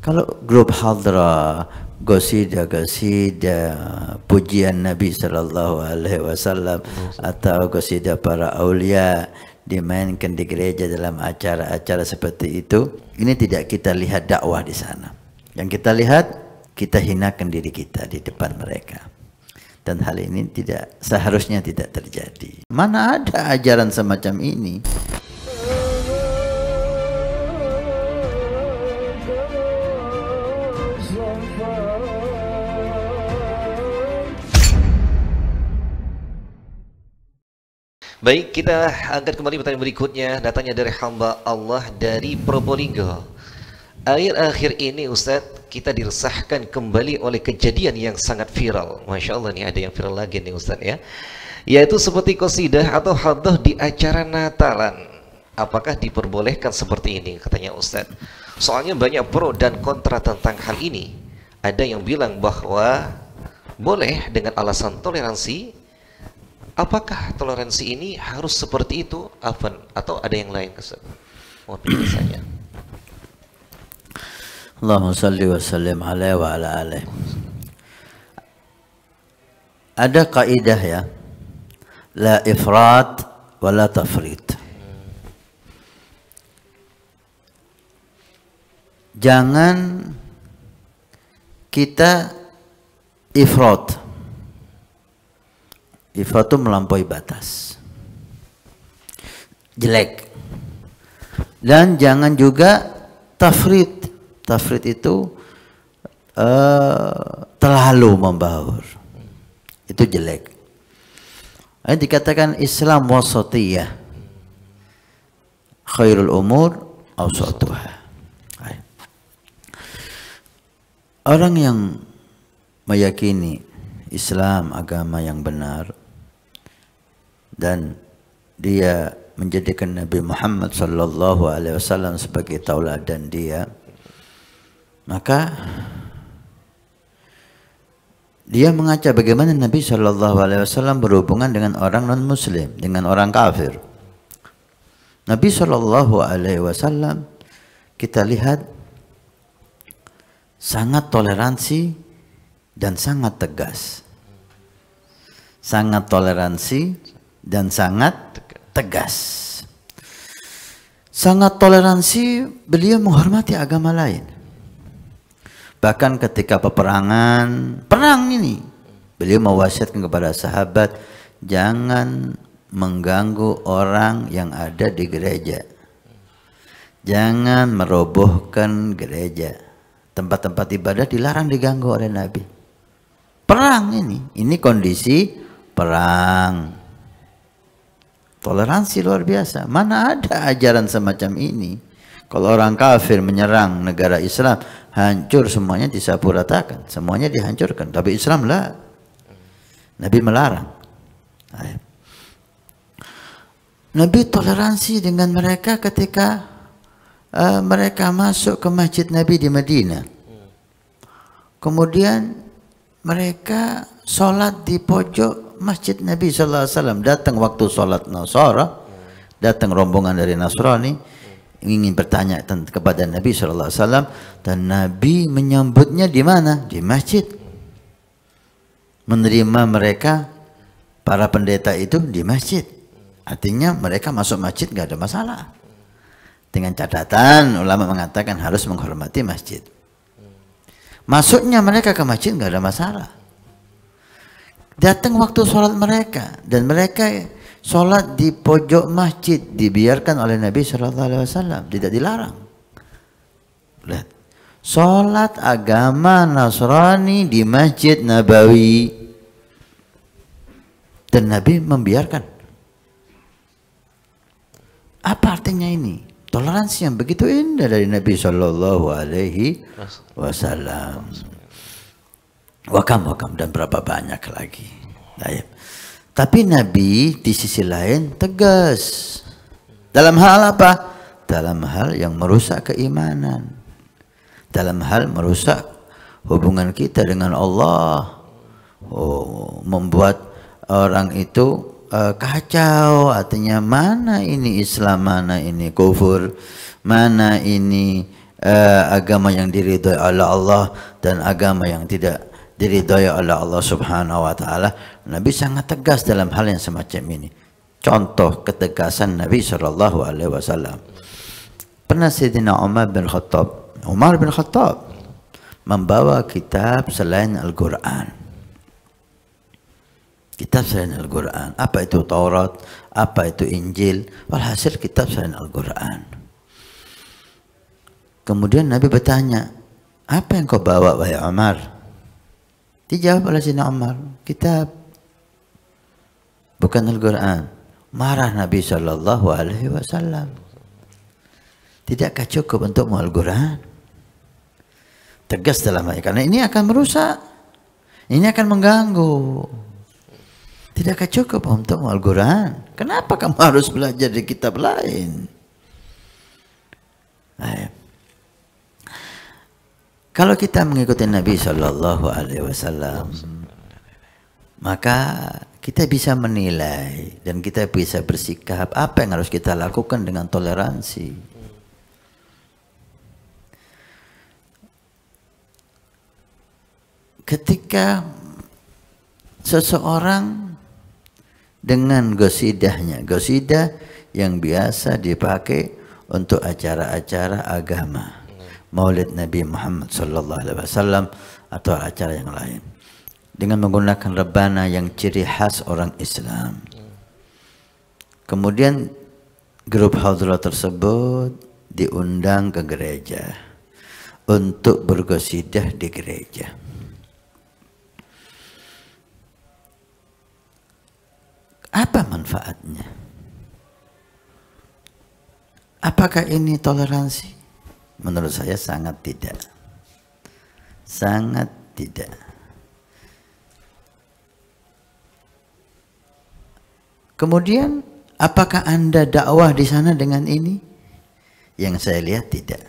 Kalau grup hadra, gosida gosida pujian Nabi Shallallahu Alaihi Wasallam atau gosida para aulia dimainkan di gereja dalam acara-acara seperti itu, ini tidak kita lihat dakwah di sana. Yang kita lihat, kita hinakan diri kita di depan mereka. Dan hal ini tidak seharusnya tidak terjadi. Mana ada ajaran semacam ini? Baik, kita angkat kembali pertanyaan berikutnya. Datangnya dari hamba Allah dari Probolinggo. Akhir-akhir ini Ustadz, kita diresahkan kembali oleh kejadian yang sangat viral. Masya Allah nih ada yang viral lagi nih Ustadz ya. Yaitu seperti kosidah atau hadoh di acara Natalan. Apakah diperbolehkan seperti ini? Katanya Ustadz. Soalnya banyak pro dan kontra tentang hal ini. Ada yang bilang bahwa boleh dengan alasan toleransi Apakah toleransi ini harus seperti itu, Afan, atau ada yang lain kesan? Mohon saya. Allahumma salli wa sallim alaihi wa ala alaihi. Ada kaidah ya. La ifrat wa la tafrit. Jangan kita ifrat Ifrat itu melampaui batas. Jelek. Dan jangan juga tafrit. Tafrit itu uh, terlalu membaur. Itu jelek. Ini dikatakan Islam wasatiyah. Khairul umur awsatuhah. Orang yang meyakini Islam agama yang benar dan dia menjadikan Nabi Muhammad sallallahu alaihi wasallam sebagai tauladan dia maka dia mengajak bagaimana Nabi sallallahu alaihi wasallam berhubungan dengan orang non muslim dengan orang kafir Nabi sallallahu alaihi wasallam kita lihat sangat toleransi dan sangat tegas sangat toleransi dan sangat tegas. Sangat toleransi, beliau menghormati agama lain. Bahkan ketika peperangan, perang ini, beliau mewasiatkan kepada sahabat, jangan mengganggu orang yang ada di gereja. Jangan merobohkan gereja. Tempat-tempat ibadah dilarang diganggu oleh Nabi. Perang ini, ini kondisi perang. Toleransi luar biasa. Mana ada ajaran semacam ini? Kalau orang kafir menyerang negara Islam, hancur semuanya disapu ratakan, semuanya dihancurkan. Tapi Islam lah. Nabi melarang. Nabi toleransi dengan mereka ketika uh, mereka masuk ke masjid Nabi di Medina. Kemudian mereka sholat di pojok masjid Nabi Sallallahu Alaihi Wasallam datang waktu sholat Nasara datang rombongan dari Nasrani ingin bertanya kepada Nabi Sallallahu Alaihi Wasallam dan Nabi menyambutnya di mana di masjid menerima mereka para pendeta itu di masjid artinya mereka masuk masjid nggak ada masalah dengan catatan ulama mengatakan harus menghormati masjid masuknya mereka ke masjid nggak ada masalah datang waktu sholat mereka dan mereka sholat di pojok masjid dibiarkan oleh Nabi Shallallahu Alaihi Wasallam tidak dilarang. Lihat, sholat agama Nasrani di masjid Nabawi dan Nabi membiarkan. Apa artinya ini? Toleransi yang begitu indah dari Nabi Shallallahu Alaihi Wasallam wakam-wakam dan berapa banyak lagi. Tapi Nabi di sisi lain tegas. Dalam hal apa? Dalam hal yang merusak keimanan. Dalam hal merusak hubungan kita dengan Allah. Oh, membuat orang itu uh, kacau. Artinya mana ini Islam, mana ini kufur, mana ini uh, agama yang diridhoi oleh Allah dan agama yang tidak diridhoi oleh Allah Subhanahu wa taala. Nabi sangat tegas dalam hal yang semacam ini. Contoh ketegasan Nabi Shallallahu alaihi wasallam. Pernah Sayyidina Umar bin Khattab, Umar bin Khattab membawa kitab selain Al-Qur'an. Kitab selain Al-Qur'an. Apa itu Taurat, apa itu Injil, walhasil kitab selain Al-Qur'an. Kemudian Nabi bertanya, "Apa yang kau bawa wahai Umar?" Dijawab oleh Sina Umar, kitab bukan Al-Quran. Marah Nabi Shallallahu Alaihi Wasallam. Tidakkah cukup untukmu Al-Quran? Tegas dalam hal karena ini akan merusak, ini akan mengganggu. Tidakkah cukup untukmu Al-Quran? Kenapa kamu harus belajar di kitab lain? Ayat. Kalau kita mengikuti Nabi Shallallahu Alaihi Wasallam, maka kita bisa menilai dan kita bisa bersikap apa yang harus kita lakukan dengan toleransi. Ketika seseorang dengan gosidahnya, gosidah yang biasa dipakai untuk acara-acara agama Maulid Nabi Muhammad sallallahu alaihi wasallam atau acara yang lain dengan menggunakan rebana yang ciri khas orang Islam. Kemudian grup hadrah tersebut diundang ke gereja untuk bergosidah di gereja. Apa manfaatnya? Apakah ini toleransi? Menurut saya sangat tidak. Sangat tidak. Kemudian apakah Anda dakwah di sana dengan ini? Yang saya lihat tidak.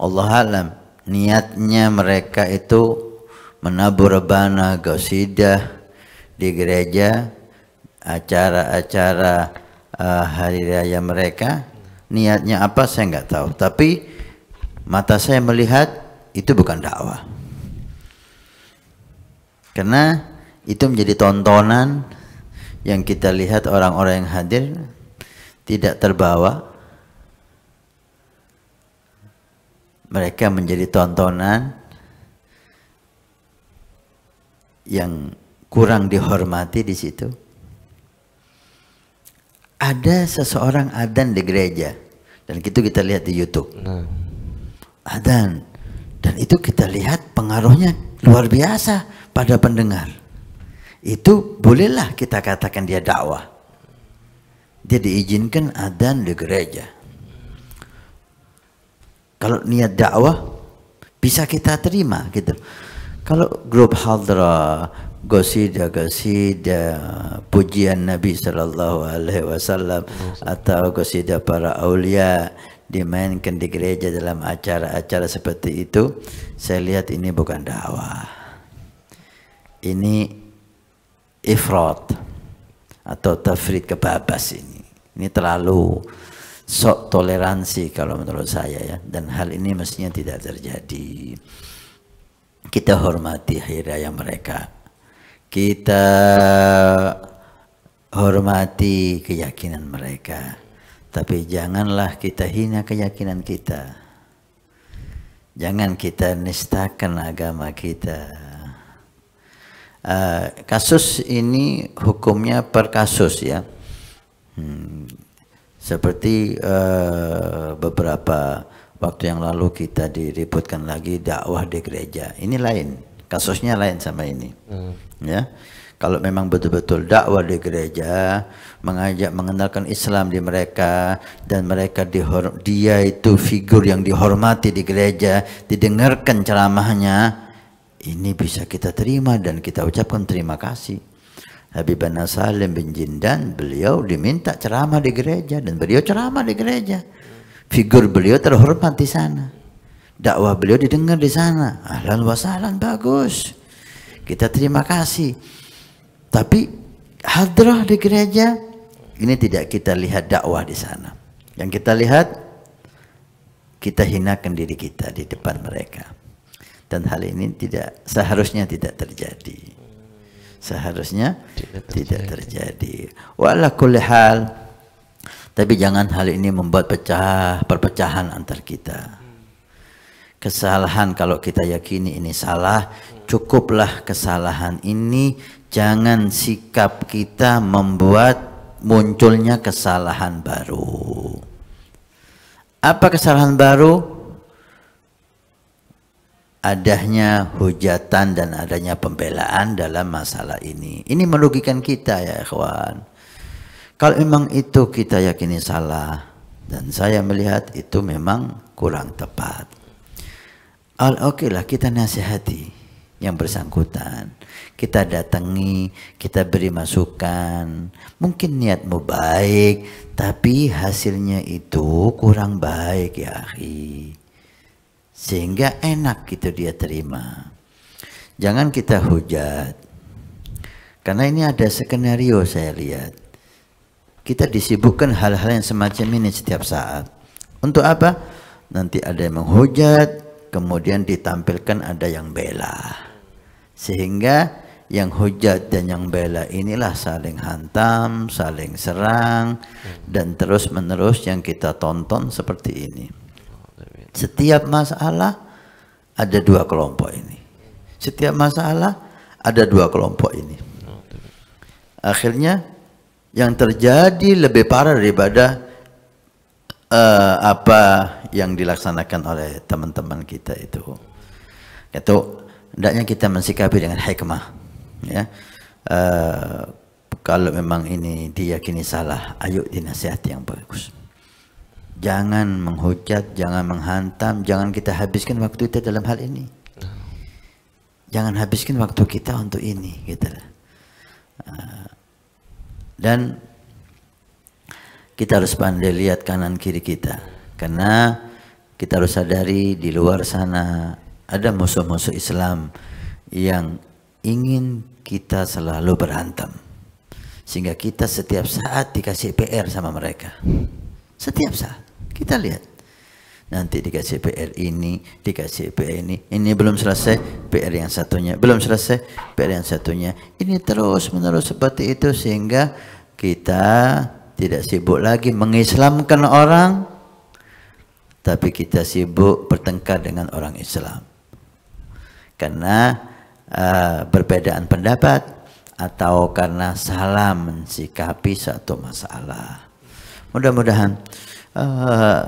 Allah alam, niatnya mereka itu menabur bana gosidah di gereja, acara-acara uh, hari raya mereka niatnya apa saya nggak tahu tapi mata saya melihat itu bukan dakwah karena itu menjadi tontonan yang kita lihat orang-orang yang hadir tidak terbawa mereka menjadi tontonan yang kurang dihormati di situ ada seseorang adan di gereja dan itu kita lihat di YouTube nah. adan dan itu kita lihat pengaruhnya luar biasa pada pendengar itu bolehlah kita katakan dia dakwah dia diizinkan adan di gereja kalau niat dakwah bisa kita terima gitu kalau grup haldra gosida gosida pujian Nabi Shallallahu Alaihi Wasallam atau gosida para aulia dimainkan di gereja dalam acara-acara seperti itu saya lihat ini bukan dakwah ini ifrat atau tafrid kebabas ini ini terlalu sok toleransi kalau menurut saya ya dan hal ini mestinya tidak terjadi kita hormati hari raya mereka kita hormati keyakinan mereka tapi janganlah kita hina keyakinan kita jangan kita nistakan agama kita uh, kasus ini hukumnya per kasus ya hmm, seperti uh, beberapa waktu yang lalu kita diributkan lagi dakwah di gereja ini lain kasusnya lain sama ini hmm ya kalau memang betul-betul dakwah di gereja mengajak mengenalkan Islam di mereka dan mereka dihorm dia itu figur yang dihormati di gereja didengarkan ceramahnya ini bisa kita terima dan kita ucapkan terima kasih Habib Salim bin Jindan beliau diminta ceramah di gereja dan beliau ceramah di gereja figur beliau terhormat di sana dakwah beliau didengar di sana ahlan wasalan bagus kita terima kasih. Tapi hadrah di gereja ini tidak kita lihat dakwah di sana. Yang kita lihat kita hinakan diri kita di depan mereka. Dan hal ini tidak seharusnya tidak terjadi. Seharusnya tidak terjadi. Tidak terjadi. hal tapi jangan hal ini membuat pecah perpecahan antar kita. Kesalahan kalau kita yakini ini salah, cukuplah kesalahan ini jangan sikap kita membuat munculnya kesalahan baru apa kesalahan baru adanya hujatan dan adanya pembelaan dalam masalah ini ini merugikan kita ya ikhwan kalau memang itu kita yakini salah dan saya melihat itu memang kurang tepat Al okelah kita nasihati yang bersangkutan. Kita datangi, kita beri masukan. Mungkin niatmu baik, tapi hasilnya itu kurang baik ya akhi. Sehingga enak gitu dia terima. Jangan kita hujat. Karena ini ada skenario saya lihat. Kita disibukkan hal-hal yang semacam ini setiap saat. Untuk apa? Nanti ada yang menghujat, kemudian ditampilkan ada yang bela. Sehingga yang hujat dan yang bela inilah saling hantam, saling serang dan terus-menerus yang kita tonton seperti ini. Setiap masalah ada dua kelompok ini. Setiap masalah ada dua kelompok ini. Akhirnya yang terjadi lebih parah daripada uh, apa yang dilaksanakan oleh teman-teman kita itu. Itu hendaknya kita mensikapi dengan hikmah ya uh, kalau memang ini diyakini salah ayo dinasihati yang bagus jangan menghujat jangan menghantam jangan kita habiskan waktu kita dalam hal ini jangan habiskan waktu kita untuk ini gitu uh, dan kita harus pandai lihat kanan kiri kita karena kita harus sadari di luar sana ada musuh-musuh Islam yang ingin kita selalu berantem. Sehingga kita setiap saat dikasih PR sama mereka. Setiap saat. Kita lihat. Nanti dikasih PR ini, dikasih PR ini. Ini belum selesai, PR yang satunya. Belum selesai, PR yang satunya. Ini terus menerus seperti itu sehingga kita tidak sibuk lagi mengislamkan orang. Tapi kita sibuk bertengkar dengan orang Islam karena uh, perbedaan pendapat atau karena salah mensikapi satu masalah. Mudah-mudahan uh,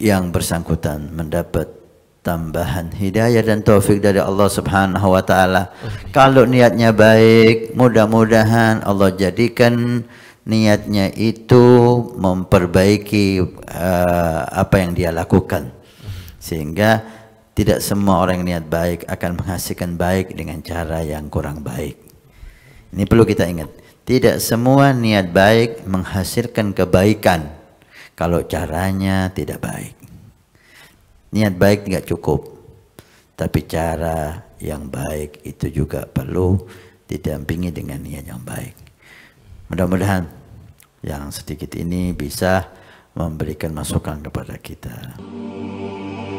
yang bersangkutan mendapat tambahan hidayah dan taufik dari Allah Subhanahu wa taala. Kalau niatnya baik, mudah-mudahan Allah jadikan niatnya itu memperbaiki uh, apa yang dia lakukan. Sehingga tidak semua orang yang niat baik akan menghasilkan baik dengan cara yang kurang baik. Ini perlu kita ingat. Tidak semua niat baik menghasilkan kebaikan kalau caranya tidak baik. Niat baik tidak cukup, tapi cara yang baik itu juga perlu didampingi dengan niat yang baik. Mudah-mudahan yang sedikit ini bisa memberikan masukan kepada kita.